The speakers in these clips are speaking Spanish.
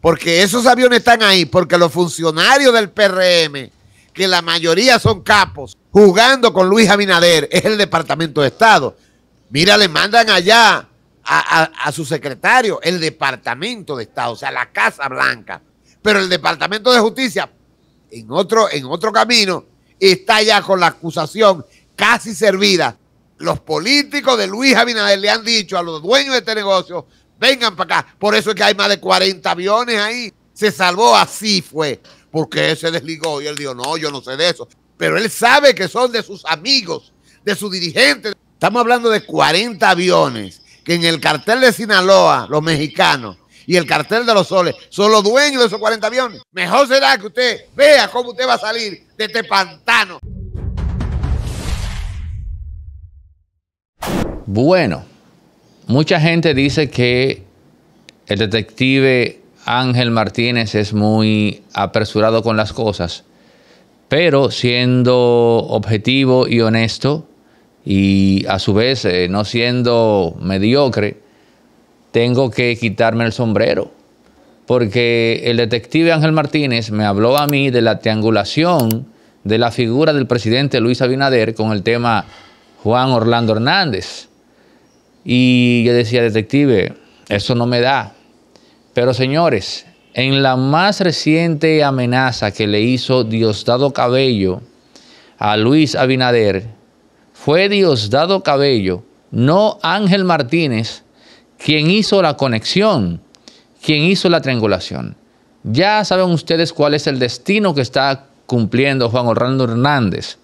Porque esos aviones están ahí, porque los funcionarios del PRM, que la mayoría son capos, jugando con Luis Abinader, es el Departamento de Estado. Mira, le mandan allá a, su secretario el Departamento de Estado, o sea, la Casa Blanca. Pero el Departamento de Justicia, en otro, en otro camino, está allá con la acusación casi servida. Los políticos de Luis Abinader le han dicho a los dueños de este negocio, vengan para acá. Por eso es que hay más de 40 aviones ahí. Se salvó, así fue. Porque él se desligó y él dijo, no, yo no sé de eso. Pero él sabe que son de sus amigos, de sus dirigentes. Estamos hablando de 40 aviones que en el cartel de Sinaloa, los mexicanos, y el cartel de los soles son los dueños de esos 40 aviones. Mejor será que usted vea cómo usted va a salir de este pantano. Bueno. Mucha gente dice que el detective Ángel Martínez es muy apresurado con las cosas, pero siendo objetivo y honesto y a su vez eh, no siendo mediocre, tengo que quitarme el sombrero, porque el detective Ángel Martínez me habló a mí de la triangulación de la figura del presidente Luis Abinader con el tema Juan Orlando Hernández y yo decía, detective, eso no me da. Pero señores, en la más reciente amenaza que le hizo Diosdado Cabello a Luis Abinader, fue Diosdado Cabello, no Ángel Martínez, quien hizo la conexión, quien hizo la triangulación. Ya saben ustedes cuál es el destino que está cumpliendo Juan Orlando Hernández.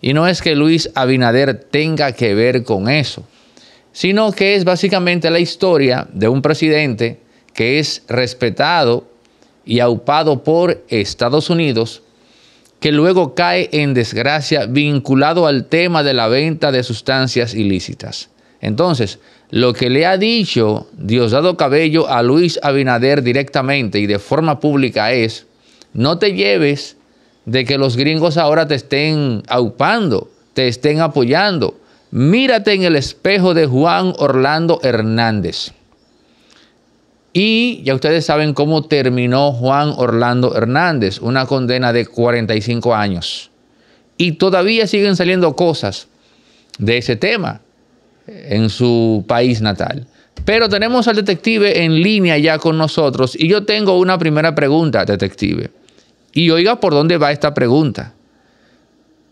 Y no es que Luis Abinader tenga que ver con eso sino que es básicamente la historia de un presidente que es respetado y aupado por Estados Unidos, que luego cae en desgracia vinculado al tema de la venta de sustancias ilícitas. Entonces, lo que le ha dicho Diosdado Cabello a Luis Abinader directamente y de forma pública es, no te lleves de que los gringos ahora te estén aupando, te estén apoyando, mírate en el espejo de Juan Orlando Hernández. Y ya ustedes saben cómo terminó Juan Orlando Hernández, una condena de 45 años. Y todavía siguen saliendo cosas de ese tema en su país natal. Pero tenemos al detective en línea ya con nosotros y yo tengo una primera pregunta, detective. Y oiga por dónde va esta pregunta.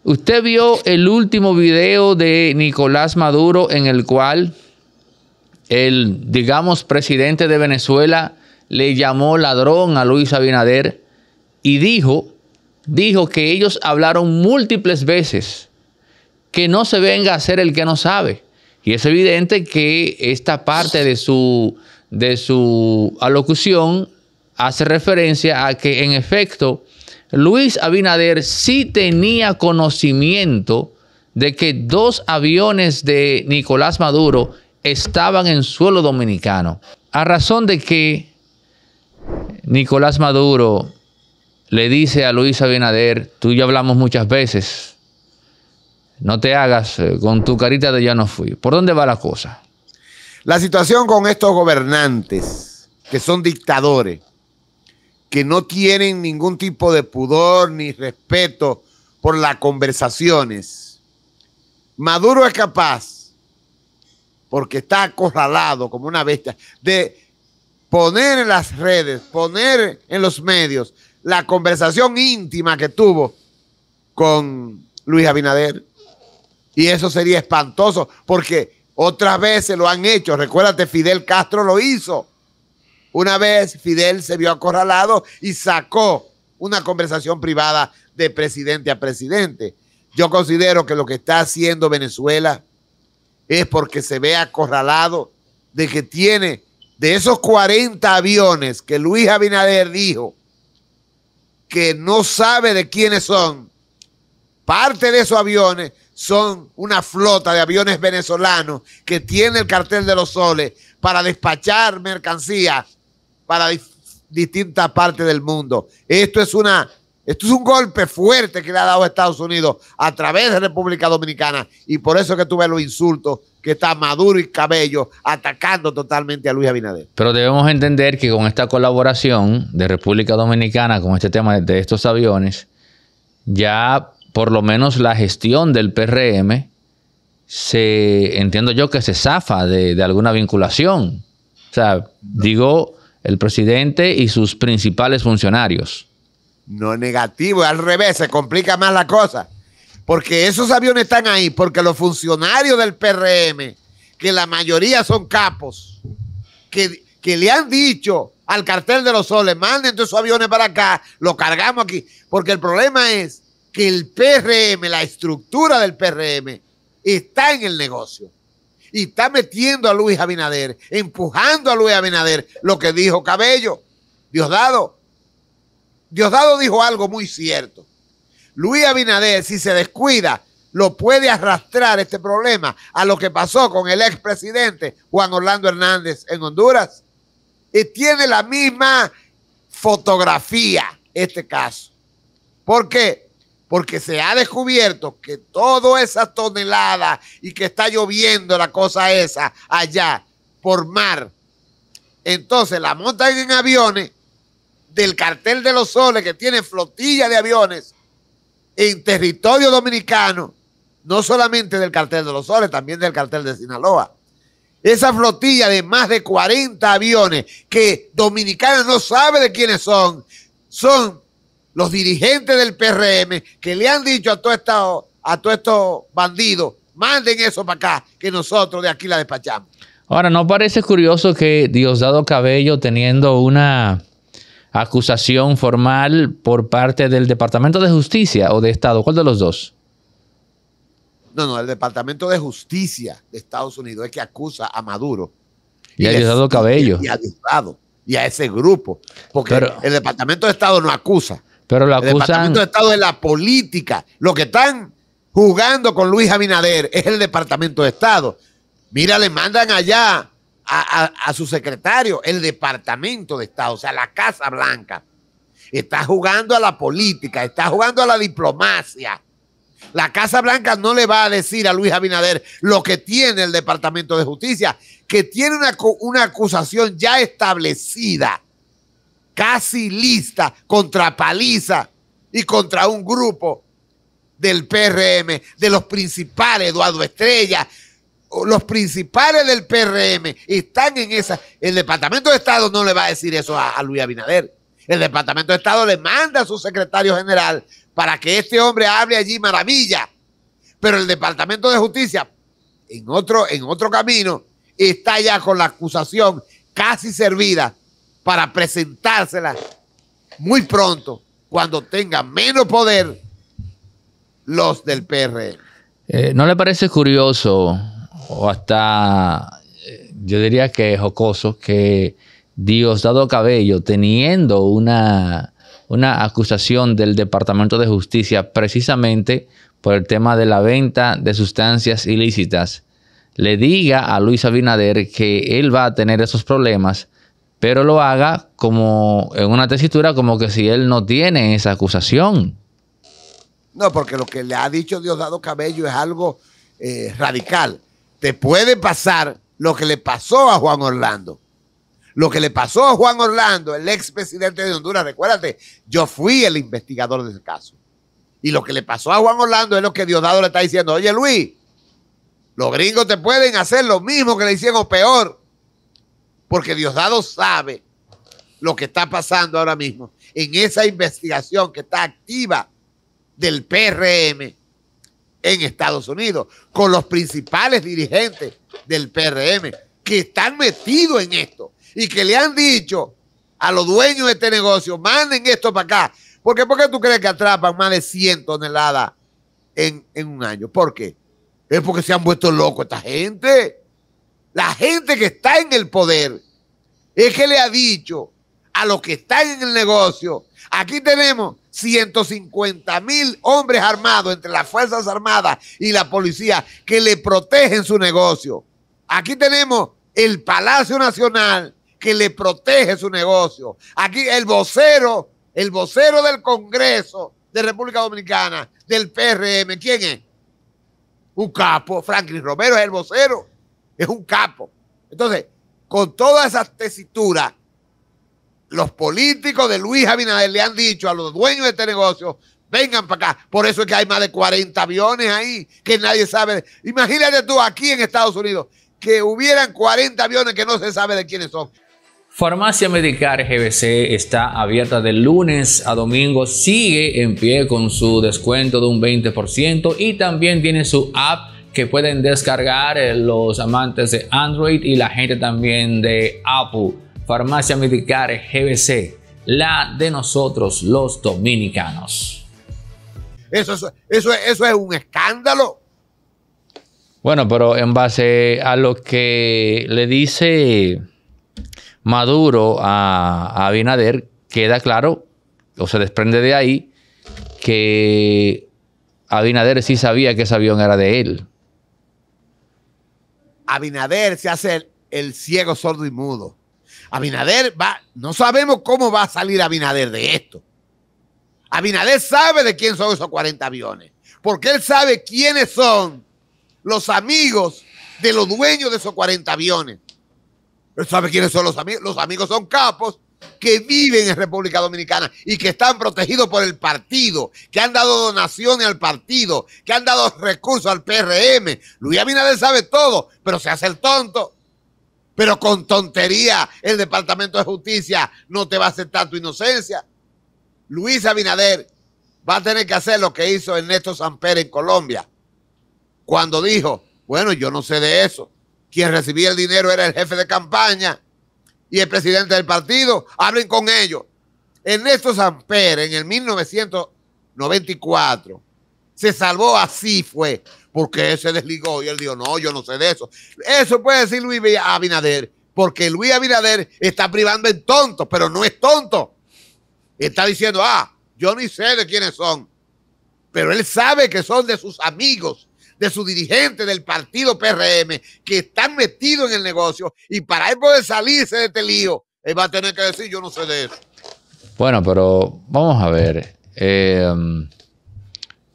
Usted vio el último video de Nicolás Maduro en el cual el, digamos, presidente de Venezuela le llamó ladrón a Luis Abinader y dijo, dijo que ellos hablaron múltiples veces que no se venga a ser el que no sabe. Y es evidente que esta parte de su, de su alocución hace referencia a que en efecto Luis Abinader sí tenía conocimiento de que dos aviones de Nicolás Maduro estaban en suelo dominicano. A razón de que Nicolás Maduro le dice a Luis Abinader, tú y yo hablamos muchas veces, no te hagas eh, con tu carita de ya no fui. ¿Por dónde va la cosa? La situación con estos gobernantes, que son dictadores, que no tienen ningún tipo de pudor ni respeto por las conversaciones. Maduro es capaz, porque está acorralado como una bestia, de poner en las redes, poner en los medios la conversación íntima que tuvo con Luis Abinader. Y eso sería espantoso, porque otras veces lo han hecho. Recuérdate, Fidel Castro lo hizo. Una vez Fidel se vio acorralado y sacó una conversación privada de presidente a presidente. Yo considero que lo que está haciendo Venezuela es porque se ve acorralado de que tiene de esos 40 aviones que Luis Abinader dijo que no sabe de quiénes son, parte de esos aviones son una flota de aviones venezolanos que tiene el cartel de los soles para despachar mercancías para distintas partes del mundo. Esto es una esto es un golpe fuerte que le ha dado Estados Unidos a través de República Dominicana y por eso que tuve los insultos que está Maduro y Cabello atacando totalmente a Luis Abinader. Pero debemos entender que con esta colaboración de República Dominicana con este tema de estos aviones, ya por lo menos la gestión del PRM se entiendo yo que se zafa de alguna vinculación. O sea, digo el presidente y sus principales funcionarios. No negativo, al revés, se complica más la cosa. Porque esos aviones están ahí, porque los funcionarios del PRM, que la mayoría son capos, que, le han dicho al cartel de los soles, manden esos aviones para acá, lo cargamos aquí. Porque el problema es que el PRM, la estructura del PRM, está en el negocio y está metiendo a Luis Abinader, empujando a Luis Abinader, lo que dijo Cabello, Diosdado. Diosdado dijo algo muy cierto. Luis Abinader, si se descuida, lo puede arrastrar este problema a lo que pasó con el expresidente Juan Orlando Hernández en Honduras. Y tiene la misma fotografía este caso. ¿Por qué? porque se ha descubierto que toda esa tonelada y que está lloviendo la cosa esa allá por mar, entonces la montan en aviones del cartel de los soles que tiene flotilla de aviones en territorio dominicano, no solamente del cartel de los soles, también del cartel de Sinaloa. Esa flotilla de más de 40 aviones que Dominicana no sabe de quiénes son, son los dirigentes del PRM que le han dicho a todos estos a todo estos bandidos, manden eso para acá, que nosotros de aquí la despachamos. Ahora, ¿no parece curioso que Diosdado Cabello, teniendo una acusación formal por parte del Departamento de Justicia o de Estado, ¿cuál de los dos? No, no, el Departamento de Justicia de Estados Unidos es que acusa a Maduro. Y, a Diosdado Cabello. Y a Diosdado. Y a ese grupo. Porque el Departamento de Estado no acusa. Pero El Departamento de Estado es la política. Lo que están jugando con Luis Abinader es el Departamento de Estado. Mira, le mandan allá a, su secretario el Departamento de Estado, o sea, la Casa Blanca. Está jugando a la política, está jugando a la diplomacia. La Casa Blanca no le va a decir a Luis Abinader lo que tiene el Departamento de Justicia, que tiene una, una acusación ya establecida casi lista contra Paliza y contra un grupo del PRM, de los principales, Eduardo Estrella, los principales del PRM están en esa. El Departamento de Estado no le va a decir eso a, Luis Abinader. El Departamento de Estado le manda a su secretario general para que este hombre hable allí maravilla. Pero el Departamento de Justicia, en otro, en otro camino, está ya con la acusación casi servida para presentársela muy pronto cuando tenga menos poder los del PRM. Eh, ¿No le parece curioso o hasta eh, yo diría que jocoso que Diosdado Cabello, teniendo una, una acusación del Departamento de Justicia precisamente por el tema de la venta de sustancias ilícitas, le diga a Luis Abinader que él va a tener esos problemas pero lo haga como en una tesitura como que si él no tiene esa acusación. No, porque lo que le ha dicho Diosdado Cabello es algo eh, radical. Te puede pasar lo que le pasó a Juan Orlando. Lo que le pasó a Juan Orlando, el ex presidente de Honduras, recuérdate, yo fui el investigador de ese caso. Y lo que le pasó a Juan Orlando es lo que Diosdado le está diciendo, oye Luis, los gringos te pueden hacer lo mismo que le hicieron o peor porque Diosdado sabe lo que está pasando ahora mismo en esa investigación que está activa del PRM en Estados Unidos, con los principales dirigentes del PRM que están metidos en esto y que le han dicho a los dueños de este negocio, manden esto para acá. Porque, ¿Por qué tú crees que atrapan más de 100 toneladas en, en un año? ¿Por qué? Es porque se han vuelto locos esta gente la gente que está en el poder, es que le ha dicho a los que están en el negocio, aquí tenemos 150 mil hombres armados entre las Fuerzas Armadas y la policía que le protegen su negocio. Aquí tenemos el Palacio Nacional que le protege su negocio. Aquí el vocero, el vocero del Congreso de República Dominicana, del PRM, ¿quién es? Un capo, Franklin Romero es el vocero es un capo. Entonces, con todas esas tesituras, los políticos de Luis Abinader le han dicho a los dueños de este negocio, vengan para acá. Por eso es que hay más de 40 aviones ahí que nadie sabe. Imagínate tú aquí en Estados Unidos que hubieran 40 aviones que no se sabe de quiénes son. Farmacia Medicar GBC está abierta de lunes a domingo, sigue en pie con su descuento de un 20% y también tiene su app que pueden descargar eh, los amantes de Android y la gente también de Apple. Farmacia Medicare GBC, la de nosotros los dominicanos. Eso es, eso, eso es un escándalo. Bueno, pero en base a lo que le dice Maduro a Abinader, queda claro, o se desprende de ahí, que Abinader sí sabía que ese avión era de él. Abinader se hace el, ciego, sordo y mudo. Abinader va, no sabemos cómo va a salir Abinader de esto. Abinader sabe de quién son esos 40 aviones, porque él sabe quiénes son los amigos de los dueños de esos 40 aviones. Él sabe quiénes son los amigos. Los amigos son capos que viven en República Dominicana y que están protegidos por el partido, que han dado donaciones al partido, que han dado recursos al PRM. Luis Abinader sabe todo, pero se hace el tonto. Pero con tontería el Departamento de Justicia no te va a aceptar tu inocencia. Luis Abinader va a tener que hacer lo que hizo Ernesto Samper en Colombia, cuando dijo, bueno, yo no sé de eso. Quien recibía el dinero era el jefe de campaña y el presidente del partido, hablen con ellos. Ernesto Samper en el 1994 se salvó así fue, porque él se desligó y él dijo, no, yo no sé de eso. Eso puede decir Luis Abinader, porque Luis Abinader está privando en tonto, pero no es tonto. Está diciendo, ah, yo ni sé de quiénes son, pero él sabe que son de sus amigos de su dirigente del partido PRM que están metidos en el negocio y para él poder salirse de este lío, él va a tener que decir yo no sé de eso. Bueno, pero vamos a ver. Eh,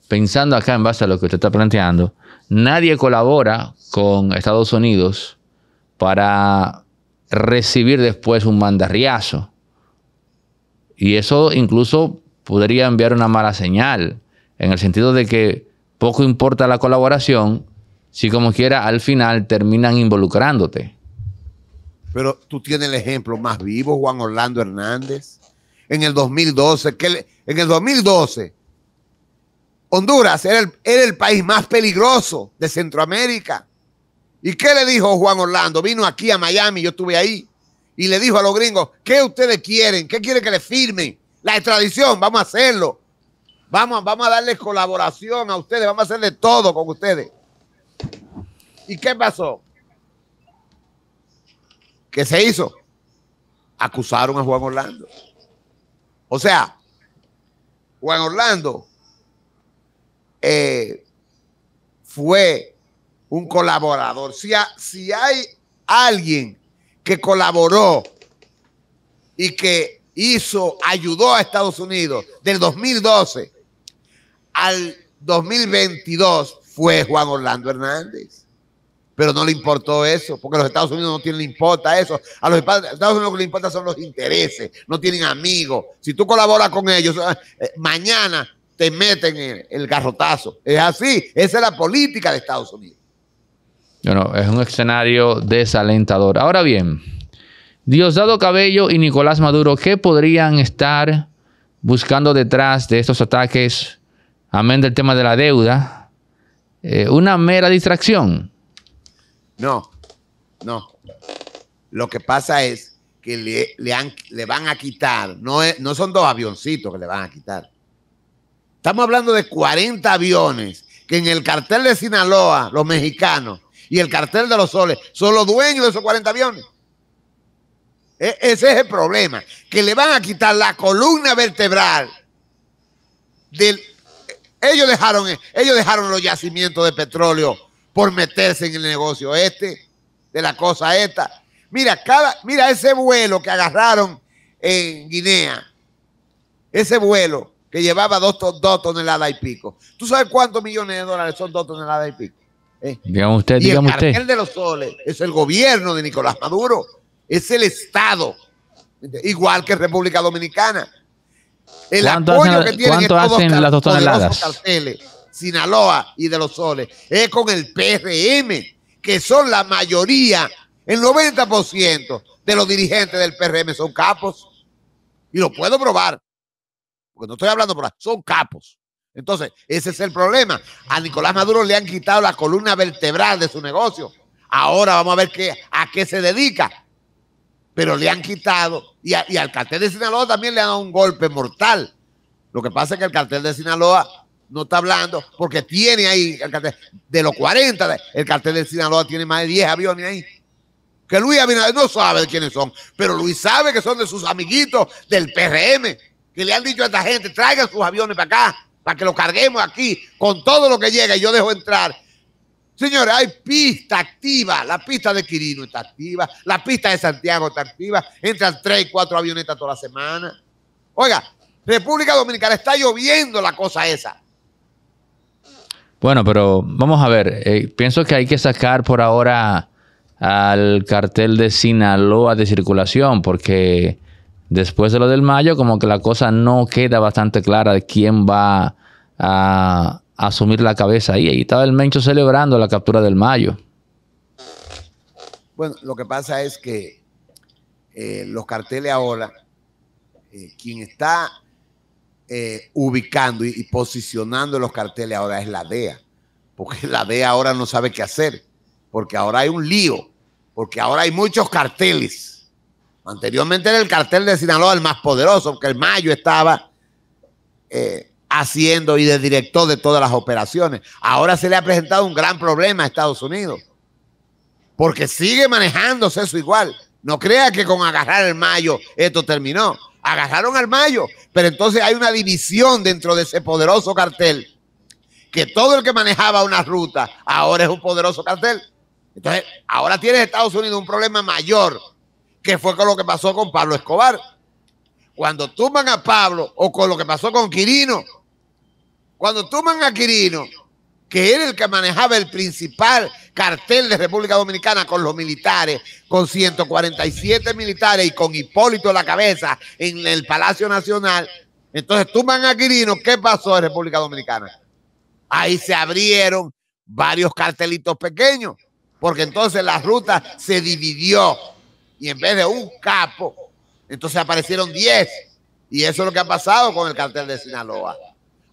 pensando acá en base a lo que usted está planteando, nadie colabora con Estados Unidos para recibir después un mandarriazo. Y eso incluso podría enviar una mala señal, en el sentido de que poco importa la colaboración si como quiera al final terminan involucrándote. Pero tú tienes el ejemplo más vivo, Juan Orlando Hernández. En el 2012, en el 2012, Honduras era el, era el país más peligroso de Centroamérica. ¿Y qué le dijo Juan Orlando? Vino aquí a Miami, yo estuve ahí, y le dijo a los gringos, ¿qué ustedes quieren? ¿Qué quieren que le firme? La extradición, vamos a hacerlo. Vamos, a darle colaboración a ustedes, vamos a hacerle todo con ustedes. ¿Y qué pasó? ¿Qué se hizo? Acusaron a Juan Orlando. O sea, Juan Orlando eh, fue un colaborador. Si, si hay alguien que colaboró y que hizo, ayudó a Estados Unidos del 2012 al 2022 fue Juan Orlando Hernández. Pero no le importó eso, porque a los Estados Unidos no tienen, le importa eso. A los Estados Unidos lo que le importa son los intereses, no tienen amigos. Si tú colaboras con ellos, eh, mañana te meten en el garrotazo. Es así, esa es la política de Estados Unidos. Bueno, es un escenario desalentador. Ahora bien, Diosdado Cabello y Nicolás Maduro, ¿qué podrían estar buscando detrás de estos ataques amén del tema de la deuda, eh, una mera distracción. No, no. Lo que pasa es que le, van a quitar, no, no son dos avioncitos que le van a quitar. Estamos hablando de 40 aviones que en el cartel de Sinaloa, los mexicanos, y el cartel de los soles son los dueños de esos 40 aviones. E, ese es el problema, que le van a quitar la columna vertebral del, ellos dejaron, eh, ellos dejaron los yacimientos de petróleo por meterse en el negocio este, de la cosa esta. Mira, cada, mira ese vuelo que agarraron en Guinea. Ese vuelo que llevaba dos, dos toneladas y pico. ¿Tú sabes cuántos millones de dólares son dos toneladas y pico? Eh, usted, y usted. el cartel de los soles es el gobierno de Nicolás Maduro, es el Estado, igual que República Dominicana. El apoyo que tienen ¿Cuánto hacen las dos toneladas? Sinaloa y de los Soles. Es con el PRM, que son la mayoría, el 90% de los dirigentes del PRM son capos. Y lo puedo probar. Porque no estoy hablando por son capos. Entonces, ese es el problema. A Nicolás Maduro le han quitado la columna vertebral de su negocio. Ahora vamos a ver qué, a qué se dedica pero le han quitado, y, al cartel de Sinaloa también le han dado un golpe mortal. Lo que pasa es que el cartel de Sinaloa no está hablando porque tiene ahí, de los 40, el cartel de Sinaloa tiene más de 10 aviones ahí. Que Luis Abinader no sabe quiénes son, pero Luis sabe que son de sus amiguitos del PRM, que le han dicho a esta gente, traigan sus aviones para acá, para que los carguemos aquí con todo lo que llega y yo dejo entrar Señores, hay pista activa. La pista de Quirino está activa. La pista de Santiago está activa. Entran tres, cuatro avionetas toda la semana. Oiga, República Dominicana está lloviendo la cosa esa. Bueno, pero vamos a ver. Eh, pienso que hay que sacar por ahora al cartel de Sinaloa de circulación porque después de lo del mayo como que la cosa no queda bastante clara de quién va a asumir la cabeza ahí. Ahí estaba el Mencho celebrando la captura del Mayo. Bueno, lo que pasa es que eh, los carteles ahora, eh, quien está eh, ubicando y, posicionando los carteles ahora es la DEA, porque la DEA ahora no sabe qué hacer, porque ahora hay un lío, porque ahora hay muchos carteles. Anteriormente era el cartel de Sinaloa el más poderoso, porque el Mayo estaba haciendo y de director de todas las operaciones. Ahora se le ha presentado un gran problema a Estados Unidos, porque sigue manejándose eso igual. No crea que con agarrar el mayo esto terminó. Agarraron al mayo, pero entonces hay una división dentro de ese poderoso cartel, que todo el que manejaba una ruta ahora es un poderoso cartel. Entonces, ahora tiene Estados Unidos un problema mayor, que fue con lo que pasó con Pablo Escobar. Cuando tumban a Pablo o con lo que pasó con Quirino, cuando tuman Aquirino, que era el que manejaba el principal cartel de República Dominicana con los militares, con 147 militares y con Hipólito a la cabeza en el Palacio Nacional. Entonces tuman Aquirino, ¿qué pasó en República Dominicana? Ahí se abrieron varios cartelitos pequeños, porque entonces la ruta se dividió y en vez de un capo, entonces aparecieron 10. Y eso es lo que ha pasado con el cartel de Sinaloa.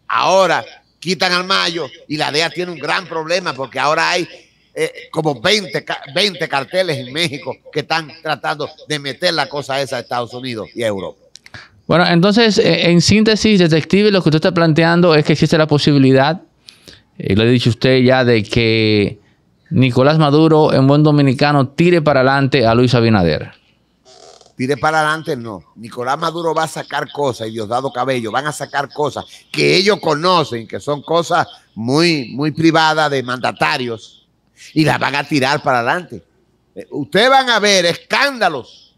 Ahora quitan al Mayo y la DEA tiene un gran problema porque ahora hay eh, como 20, carteles en México que están tratando de meter la cosa esa a Estados Unidos y a Europa. Bueno, entonces, eh, en síntesis, detective, lo que usted está planteando es que existe la posibilidad, y eh, lo ha dicho usted ya, de que Nicolás Maduro, en buen dominicano, tire para adelante a Luis Abinader tire para adelante, no. Nicolás Maduro va a sacar cosas y Dado Cabello van a sacar cosas que ellos conocen, que son cosas muy, muy privadas de mandatarios y las van a tirar para adelante. Eh, ustedes van a ver escándalos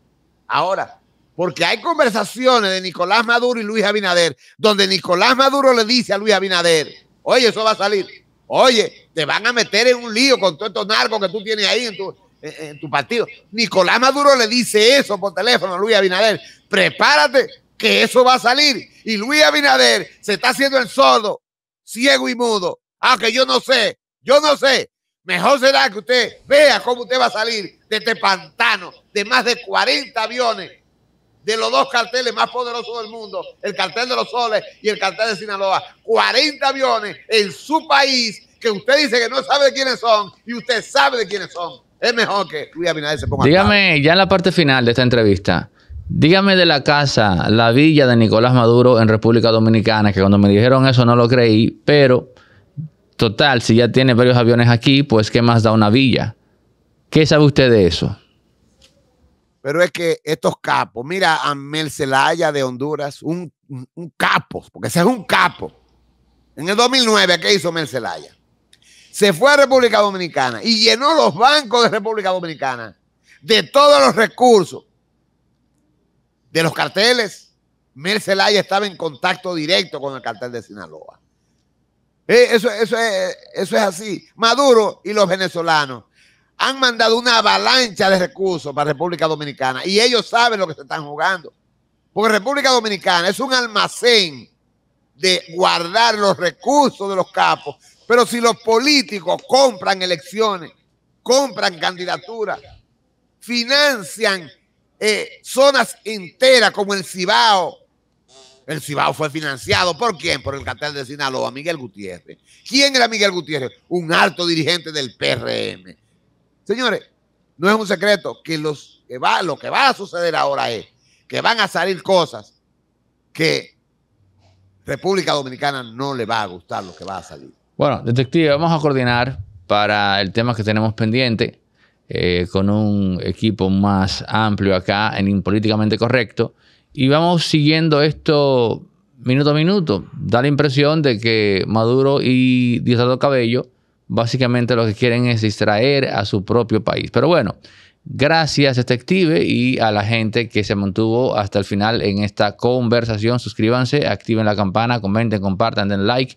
ahora, porque hay conversaciones de Nicolás Maduro y Luis Abinader, donde Nicolás Maduro le dice a Luis Abinader, oye, eso va a salir, oye, te van a meter en un lío con todos estos narcos que tú tienes ahí en tu en tu partido. Nicolás Maduro le dice eso por teléfono a Luis Abinader. Prepárate que eso va a salir. Y Luis Abinader se está haciendo el sordo, ciego y mudo. Ah, que yo no sé, yo no sé. Mejor será que usted vea cómo usted va a salir de este pantano de más de 40 aviones de los dos carteles más poderosos del mundo, el cartel de los soles y el cartel de Sinaloa. 40 aviones en su país que usted dice que no sabe de quiénes son y usted sabe de quiénes son. Es mejor que Luis Abinader se ponga. Dígame, ya en la parte final de esta entrevista, dígame de la casa, la villa de Nicolás Maduro en República Dominicana, que cuando me dijeron eso no lo creí, pero total, si ya tiene varios aviones aquí, pues ¿qué más da una villa? ¿Qué sabe usted de eso? Pero es que estos capos, mira a Mel de Honduras, un, capo, porque ese es un capo. En el 2009, ¿qué hizo Mel se fue a República Dominicana y llenó los bancos de República Dominicana de todos los recursos, de los carteles. mercedes estaba en contacto directo con el cartel de Sinaloa. Eh, eso, es, eso es así. Maduro y los venezolanos han mandado una avalancha de recursos para República Dominicana y ellos saben lo que se están jugando. Porque República Dominicana es un almacén de guardar los recursos de los capos pero si los políticos compran elecciones, compran candidaturas, financian eh, zonas enteras como el Cibao. El Cibao fue financiado por quién? Por el cartel de Sinaloa, Miguel Gutiérrez. ¿Quién era Miguel Gutiérrez? Un alto dirigente del PRM. Señores, no es un secreto que, lo que va a suceder ahora es que van a salir cosas que República Dominicana no le va a gustar lo que va a salir. Bueno, detective, vamos a coordinar para el tema que tenemos pendiente eh, con un equipo más amplio acá en Políticamente Correcto y vamos siguiendo esto minuto a minuto. Da la impresión de que Maduro y Diosdado Cabello básicamente lo que quieren es distraer a su propio país. Pero bueno, gracias detective y a la gente que se mantuvo hasta el final en esta conversación. Suscríbanse, activen la campana, comenten, compartan, den like